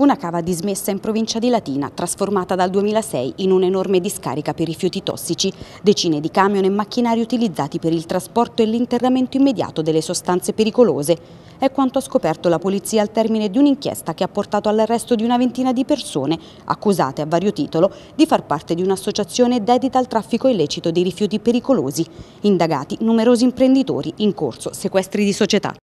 Una cava dismessa in provincia di Latina, trasformata dal 2006 in un'enorme discarica per rifiuti tossici, decine di camion e macchinari utilizzati per il trasporto e l'interramento immediato delle sostanze pericolose. È quanto ha scoperto la polizia al termine di un'inchiesta che ha portato all'arresto di una ventina di persone, accusate a vario titolo di far parte di un'associazione dedita al traffico illecito dei rifiuti pericolosi. Indagati numerosi imprenditori in corso sequestri di società.